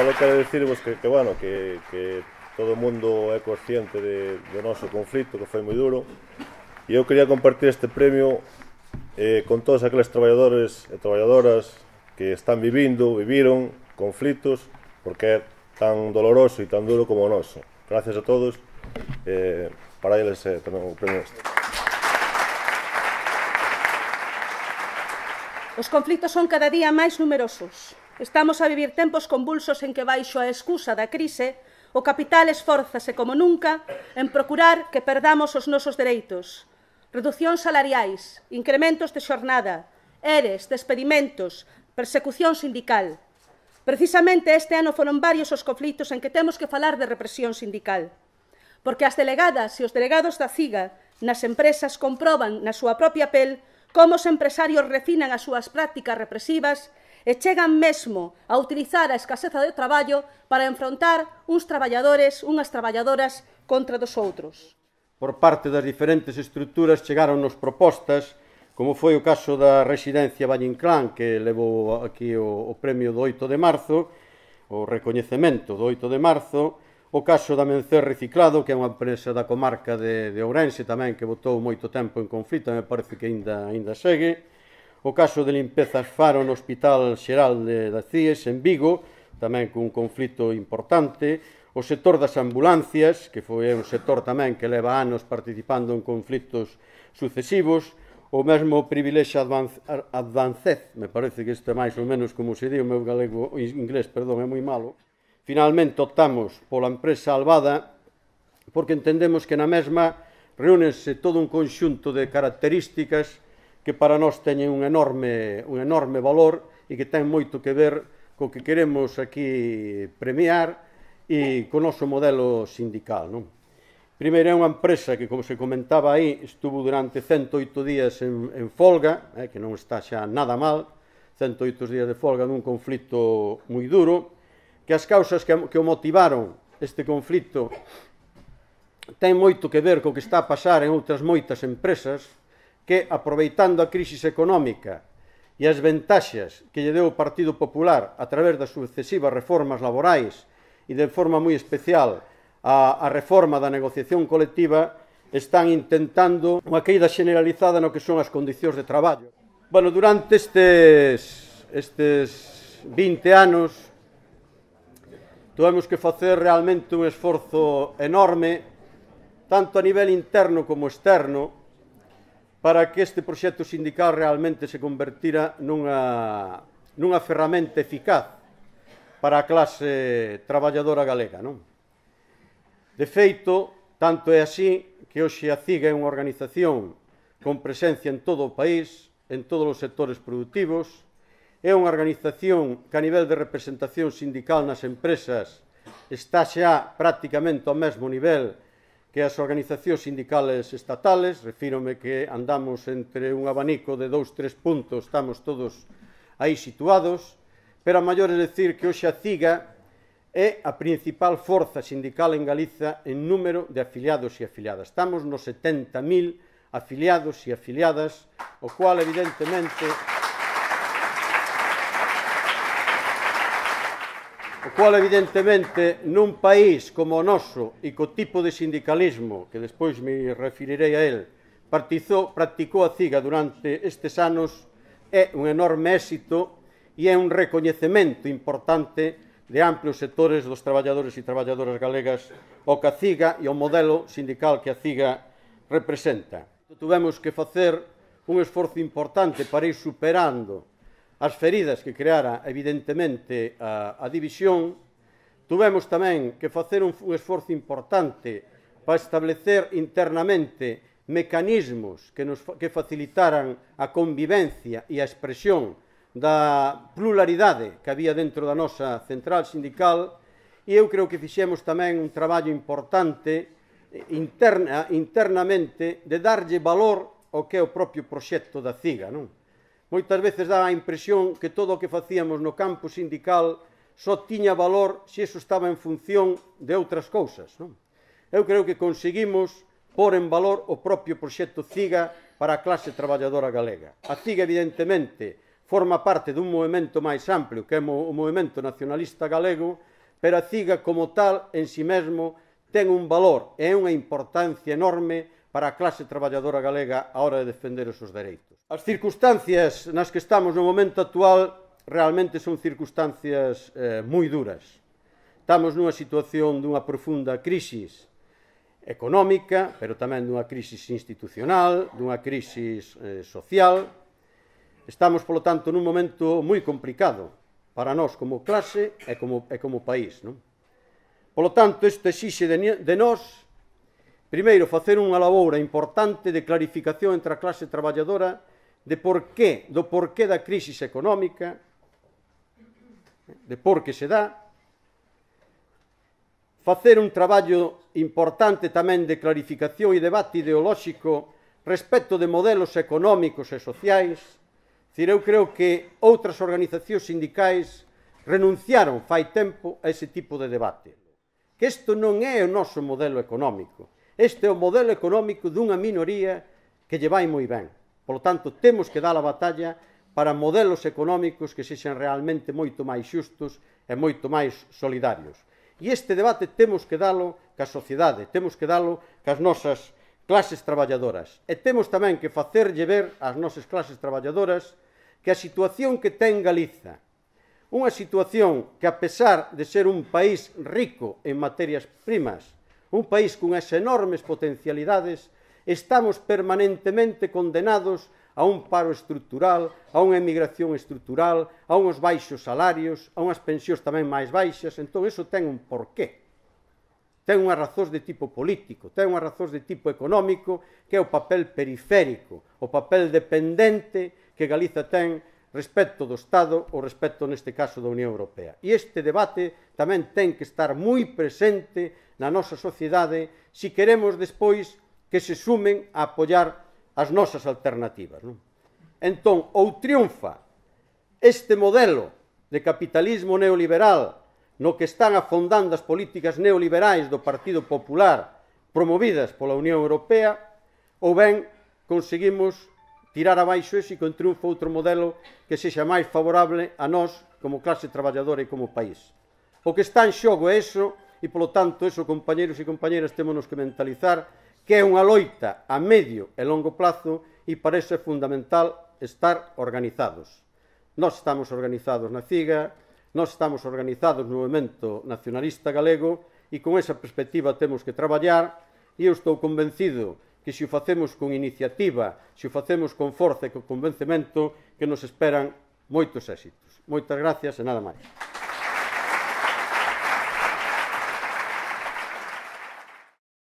Só quero dicirvos que, que, bueno, que, que todo o mundo é consciente de, do noso conflito, que foi moi duro, e eu quería compartir este premio eh, con todos aqueles traballadores e traballadoras que están vivindo, viviron conflitos, porque é tan doloroso e tan duro como o noso. Gracias a todos, eh, para eles eh, tamén o premio este. Os conflitos son cada día máis numerosos, Estamos a vivir tempos convulsos en que baixo a excusa da crise, o capital esforzase como nunca en procurar que perdamos os nosos dereitos. Reduccións salariais, incrementos de xornada, eres, despedimentos, persecución sindical. Precisamente este ano foron varios os conflitos en que temos que falar de represión sindical. Porque as delegadas e os delegados da CIGA nas empresas comproban na súa propia pel como os empresarios refinan as súas prácticas represivas e chegan mesmo a utilizar a escaseza de traballo para enfrontar uns traballadores, unhas traballadoras contra dos outros. Por parte das diferentes estruturas chegaron nos propostas, como foi o caso da residencia Valle que levou aquí o, o premio do 8 de marzo, o recoñecemento do 8 de marzo, o caso da Mencer Reciclado, que é unha empresa da comarca de, de Ourense tamén que botou moito tempo en conflito, me parece que aínda aínda segue, O caso de limpezas Faro no Hospital Xeral de, das en Vigo, tamén cun conflito importante, o sector das ambulancias, que foi un sector tamén que leva anos participando en conflitos sucesivos, o mesmo privilexe advancez, me parece que isto é máis ou menos como se di o meu galego, o inglés, perdón, é moi malo. Finalmente optamos pola empresa Albada porque entendemos que na mesma reúnense todo un conxunto de características que para nós teñen un enorme, un enorme valor e que ten moito que ver co que queremos aquí premiar e co noso modelo sindical. Non? Primeiro é unha empresa que, como se comentaba aí, estuvo durante 108 días en, en folga, eh, que non está xa nada mal, 108 días de folga dun conflito moi duro, que as causas que, que o motivaron este conflito ten moito que ver co que está a pasar en outras moitas empresas, que, aproveitando a crisis económica e as ventaxas que lle deu o Partido Popular a través das sucesivas reformas laborais e de forma moi especial a, a reforma da negociación colectiva, están intentando unha caída generalizada no que son as condicións de traballo. Bueno, durante estes, estes 20 anos tuvemos que facer realmente un esforzo enorme tanto a nivel interno como externo para que este proxecto sindical realmente se convertira nunha, nunha ferramenta eficaz para a clase traballadora galega. Non? De feito, tanto é así que hoxe a CIGA é unha organización con presencia en todo o país, en todos os sectores productivos, é unha organización que a nivel de representación sindical nas empresas está xa prácticamente ao mesmo nivel que as organizacións sindicales estatales, refírome que andamos entre un abanico de dous, tres puntos, estamos todos aí situados, pero a maior é decir que hoxe a CIGA é a principal forza sindical en Galiza en número de afiliados e afiliadas. Estamos nos 70.000 afiliados e afiliadas, o cual evidentemente o cual evidentemente nun país como o noso e co tipo de sindicalismo, que despois me referirei a él, partizou, practicou a CIGA durante estes anos é un enorme éxito e é un recoñecemento importante de amplios sectores dos traballadores e traballadoras galegas ao que a CIGA e ao modelo sindical que a CIGA representa. Tuvemos que facer un esforzo importante para ir superando as feridas que creara evidentemente a, a división, tuvemos tamén que facer un, un esforzo importante para establecer internamente mecanismos que, nos, que facilitaran a convivencia e a expresión da pluralidade que había dentro da nosa central sindical e eu creo que fixemos tamén un traballo importante eh, interna, internamente de darlle valor ao que é o propio proxecto da CIGA, non? Moitas veces dá a impresión que todo o que facíamos no campo sindical só tiña valor se iso estaba en función de outras cousas. Non? Eu creo que conseguimos por en valor o propio proxecto CIGA para a clase traballadora galega. A CIGA, evidentemente, forma parte dun movimento máis amplio que é o movimento nacionalista galego, pero a CIGA como tal en si sí mesmo ten un valor e unha importancia enorme para a clase traballadora galega a hora de defender os seus dereitos. As circunstancias nas que estamos no momento actual realmente son circunstancias eh, moi duras. Estamos nunha situación dunha profunda crisis económica, pero tamén dunha crisis institucional, dunha crisis eh, social. Estamos, polo tanto, nun momento moi complicado para nós como clase e como, e como país. Non? Polo tanto, isto exixe de, de nós Primeiro, facer unha laboura importante de clarificación entre a clase traballadora de porqué, do porqué da crisis económica, de por que se dá, facer un traballo importante tamén de clarificación e debate ideolóxico respecto de modelos económicos e sociais. Cire, eu creo que outras organizacións sindicais renunciaron fai tempo a ese tipo de debate. Que isto non é o noso modelo económico Este é o modelo económico dunha minoría que lle vai moi ben. Polo tanto, temos que dar a batalla para modelos económicos que sexan realmente moito máis xustos e moito máis solidarios. E este debate temos que dalo ca sociedade, temos que dalo cas nosas clases traballadoras. E temos tamén que facerlle ver ás nosas clases traballadoras que a situación que ten Galiza, unha situación que a pesar de ser un país rico en materias primas Un país cunhas enormes potencialidades, estamos permanentemente condenados a un paro estructural, a unha emigración estructural, a uns baixos salarios, a unhas pensións tamén máis baixas, entón iso ten un porqué. Ten unha razóns de tipo político, ten unha razóns de tipo económico, que é o papel periférico, o papel dependente que Galiza ten respecto do Estado ou respecto neste caso da Unión Europea. E este debate tamén ten que estar moi presente na nosa sociedade se queremos despois que se sumen a apoiar as nosas alternativas. Non? Entón, ou triunfa este modelo de capitalismo neoliberal no que están afondando as políticas neoliberais do Partido Popular promovidas pola Unión Europea, ou ben conseguimos tirar abaixo ese e que con triunfo outro modelo que sexa máis favorable a nós como clase traballadora e como país. O que está en xogo é eso e, polo tanto, eso, compañeros e compañeras, temos que mentalizar que é unha loita a medio e longo plazo e para eso é fundamental estar organizados. Nós estamos organizados na CIGA, nós estamos organizados no Movimento Nacionalista Galego e con esa perspectiva temos que traballar e eu estou convencido que se o facemos con iniciativa, se o facemos con forza e con convencemento, que nos esperan moitos éxitos. Moitas gracias e nada máis.